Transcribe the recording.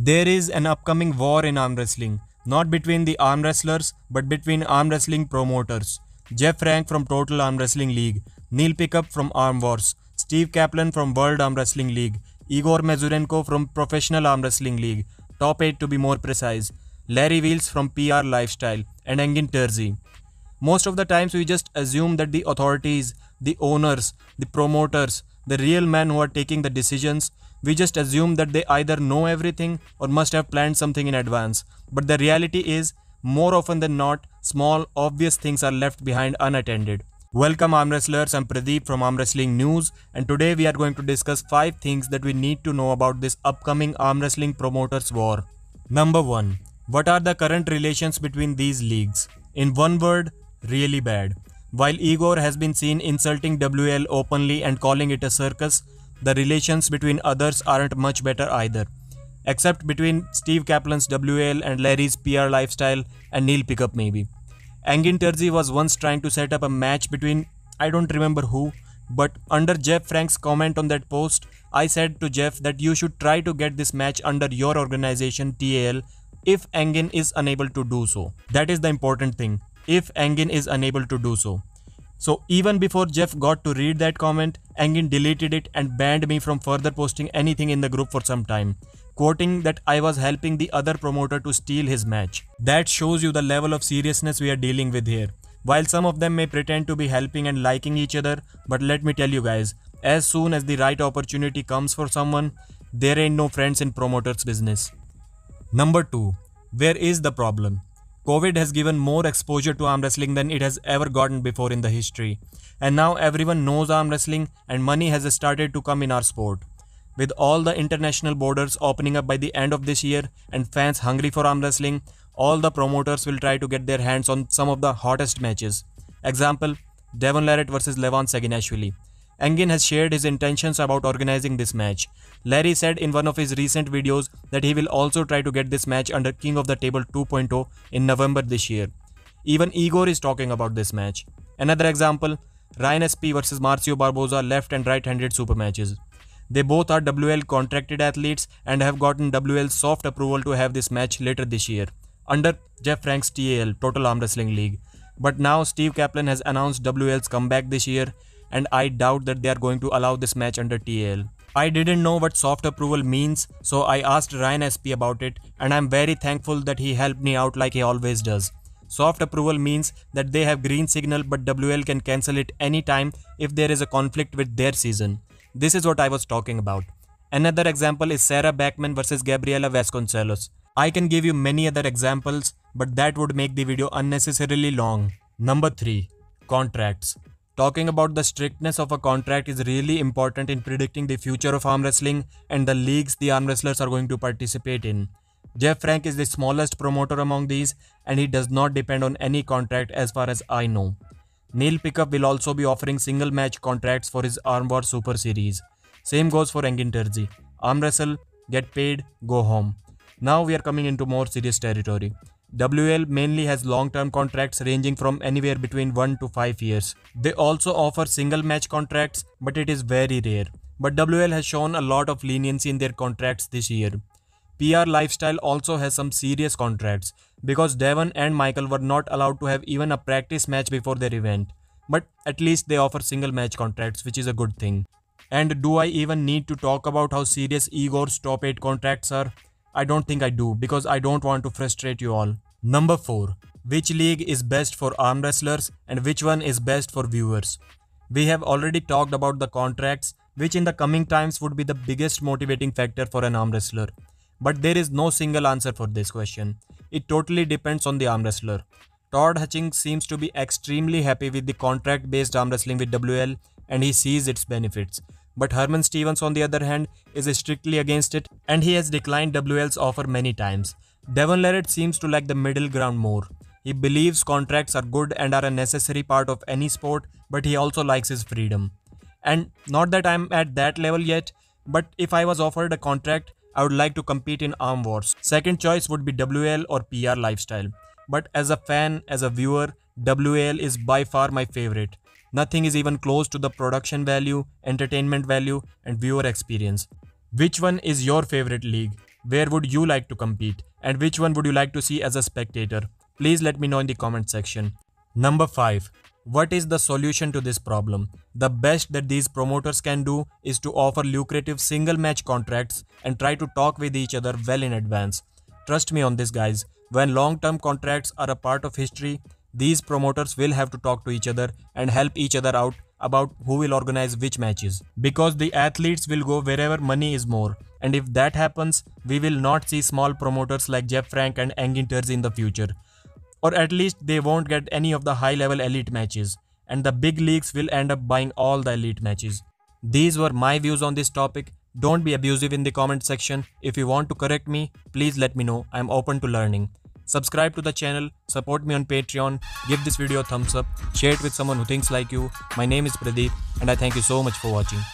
There is an upcoming war in arm wrestling, not between the arm wrestlers, but between arm wrestling promoters. Jeff Frank from Total Arm Wrestling League, Neil Pickup from Arm Wars, Steve Kaplan from World Arm Wrestling League, Igor Mazurenko from Professional Arm Wrestling League, Top 8 to be more precise, Larry Wheels from PR Lifestyle, and Engin Terzi. Most of the times we just assume that the authorities, the owners, the promoters, the real men who are taking the decisions we just assume that they either know everything or must have planned something in advance. But the reality is, more often than not, small, obvious things are left behind unattended. Welcome arm wrestlers, I'm Pradeep from Arm Wrestling News and today we are going to discuss 5 things that we need to know about this upcoming arm wrestling promoters war. Number 1. What are the current relations between these leagues? In one word, really bad. While Igor has been seen insulting WL openly and calling it a circus, the relations between others aren't much better either, except between Steve Kaplan's WL and Larry's PR lifestyle and Neil Pickup maybe. Angin Terzi was once trying to set up a match between I don't remember who, but under Jeff Frank's comment on that post, I said to Jeff that you should try to get this match under your organization TAL if Engin is unable to do so. That is the important thing. If Engin is unable to do so. So even before Jeff got to read that comment, Engin deleted it and banned me from further posting anything in the group for some time, quoting that I was helping the other promoter to steal his match. That shows you the level of seriousness we are dealing with here. While some of them may pretend to be helping and liking each other, but let me tell you guys, as soon as the right opportunity comes for someone, there ain't no friends in promoters business. Number 2. Where is the problem? COVID has given more exposure to arm wrestling than it has ever gotten before in the history. And now everyone knows arm wrestling and money has started to come in our sport. With all the international borders opening up by the end of this year and fans hungry for arm wrestling, all the promoters will try to get their hands on some of the hottest matches. Example, Devon Larrett versus Levon Saginashvili. Engin has shared his intentions about organizing this match. Larry said in one of his recent videos that he will also try to get this match under King of the Table 2.0 in November this year. Even Igor is talking about this match. Another example, Ryan SP versus Marcio Barboza left and right-handed super matches. They both are WL contracted athletes and have gotten WL soft approval to have this match later this year under Jeff Frank's TAL Total Arm Wrestling League. But now Steve Kaplan has announced WL's comeback this year and I doubt that they are going to allow this match under TL. I didn't know what soft approval means, so I asked Ryan SP about it, and I'm very thankful that he helped me out like he always does. Soft approval means that they have green signal, but WL can cancel it anytime if there is a conflict with their season. This is what I was talking about. Another example is Sarah Backman versus Gabriela Vasconcelos. I can give you many other examples, but that would make the video unnecessarily long. Number 3 Contracts. Talking about the strictness of a contract is really important in predicting the future of arm wrestling and the leagues the arm wrestlers are going to participate in. Jeff Frank is the smallest promoter among these and he does not depend on any contract as far as I know. Neil Pickup will also be offering single match contracts for his Arm War Super Series. Same goes for Engin Terzi. Arm wrestle, get paid, go home. Now we are coming into more serious territory. WL mainly has long-term contracts ranging from anywhere between 1 to 5 years. They also offer single match contracts but it is very rare. But WL has shown a lot of leniency in their contracts this year. PR Lifestyle also has some serious contracts because Devon and Michael were not allowed to have even a practice match before their event. But at least they offer single match contracts which is a good thing. And do I even need to talk about how serious Igor's top 8 contracts are? I don't think I do because I don't want to frustrate you all. Number 4. Which league is best for arm wrestlers and which one is best for viewers? We have already talked about the contracts, which in the coming times would be the biggest motivating factor for an arm wrestler. But there is no single answer for this question. It totally depends on the arm wrestler. Todd Hutchings seems to be extremely happy with the contract based arm wrestling with WL and he sees its benefits. But Herman Stevens, on the other hand, is strictly against it and he has declined WL's offer many times. Devon Larratt seems to like the middle ground more. He believes contracts are good and are a necessary part of any sport, but he also likes his freedom. And not that I'm at that level yet, but if I was offered a contract, I would like to compete in arm wars. Second choice would be WL or PR lifestyle. But as a fan, as a viewer, WL is by far my favorite. Nothing is even close to the production value, entertainment value, and viewer experience. Which one is your favorite league? Where would you like to compete? And which one would you like to see as a spectator? Please let me know in the comment section. Number 5. What is the solution to this problem? The best that these promoters can do is to offer lucrative single match contracts and try to talk with each other well in advance. Trust me on this, guys. When long term contracts are a part of history, these promoters will have to talk to each other and help each other out about who will organize which matches because the athletes will go wherever money is more and if that happens we will not see small promoters like Jeff Frank and Engin Terzi in the future or at least they won't get any of the high level elite matches and the big leagues will end up buying all the elite matches these were my views on this topic don't be abusive in the comment section if you want to correct me please let me know i'm open to learning Subscribe to the channel, support me on Patreon, give this video a thumbs up, share it with someone who thinks like you. My name is Pradeep and I thank you so much for watching.